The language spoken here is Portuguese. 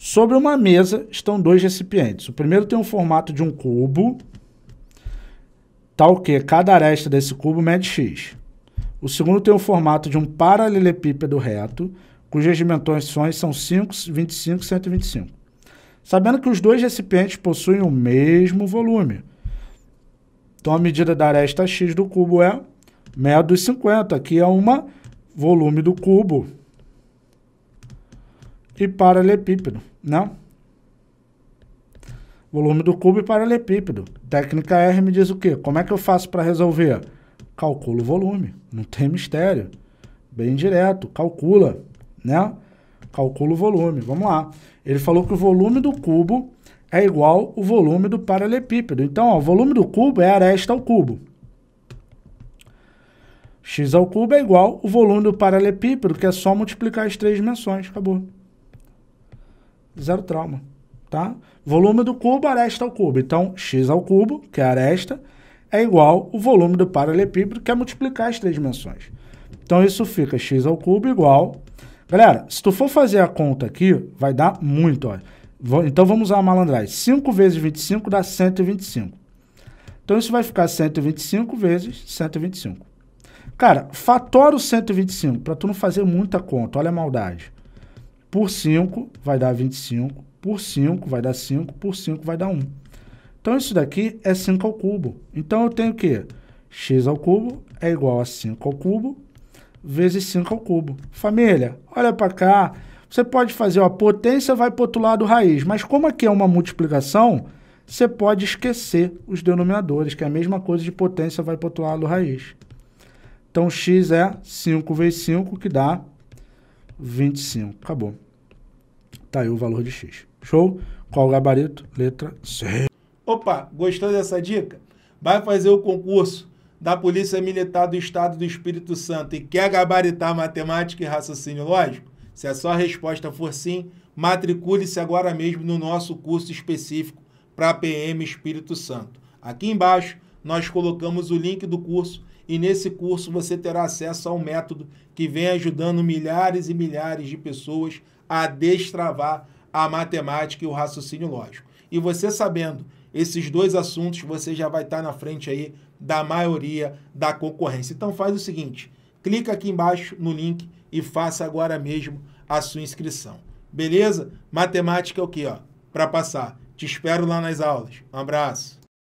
Sobre uma mesa estão dois recipientes. O primeiro tem o formato de um cubo, tal tá que cada aresta desse cubo mede x. O segundo tem o formato de um paralelepípedo reto, cujas dimensões são 5, 25 e 125. Sabendo que os dois recipientes possuem o mesmo volume. Então a medida da aresta x do cubo é meia dos 50, que é uma volume do cubo e paralelepípedo, não? Volume do cubo e paralelepípedo. Técnica R me diz o quê? Como é que eu faço para resolver? Calculo o volume, não tem mistério. Bem direto, calcula, né? Calcula o volume, vamos lá. Ele falou que o volume do cubo é igual o volume do paralelepípedo. Então, o volume do cubo é aresta ao cubo. x ao cubo é igual o volume do paralelepípedo, que é só multiplicar as três dimensões. Acabou zero trauma, tá? Volume do cubo, aresta ao cubo. Então, x ao cubo, que é aresta, é igual o volume do paralelepípedo, que é multiplicar as três dimensões. Então, isso fica x ao cubo igual... Galera, se tu for fazer a conta aqui, vai dar muito, ó. Então, vamos usar a malandragem. 5 vezes 25 dá 125. Então, isso vai ficar 125 vezes 125. Cara, fatora o 125, para tu não fazer muita conta. Olha a maldade. Por 5 vai dar 25, por 5 vai dar 5, por 5 vai dar 1. Então isso daqui é 5 ao cubo. Então eu tenho que x ao cubo é igual a 5 ao cubo vezes 5 ao cubo. Família, olha para cá. Você pode fazer, a potência vai para o outro lado raiz, mas como aqui é uma multiplicação, você pode esquecer os denominadores, que é a mesma coisa de potência vai para o outro lado raiz. Então, x é 5 vezes 5, que dá 25. Acabou. Tá aí o valor de X. Show? Qual o gabarito? Letra C. Opa, gostou dessa dica? Vai fazer o concurso da Polícia Militar do Estado do Espírito Santo e quer gabaritar matemática e raciocínio lógico? Se a sua resposta for sim, matricule-se agora mesmo no nosso curso específico para PM Espírito Santo. Aqui embaixo nós colocamos o link do curso e nesse curso você terá acesso a um método que vem ajudando milhares e milhares de pessoas a destravar a matemática e o raciocínio lógico. E você sabendo esses dois assuntos, você já vai estar na frente aí da maioria da concorrência. Então faz o seguinte, clica aqui embaixo no link e faça agora mesmo a sua inscrição. Beleza? Matemática é o que, ó? Para passar. Te espero lá nas aulas. Um abraço.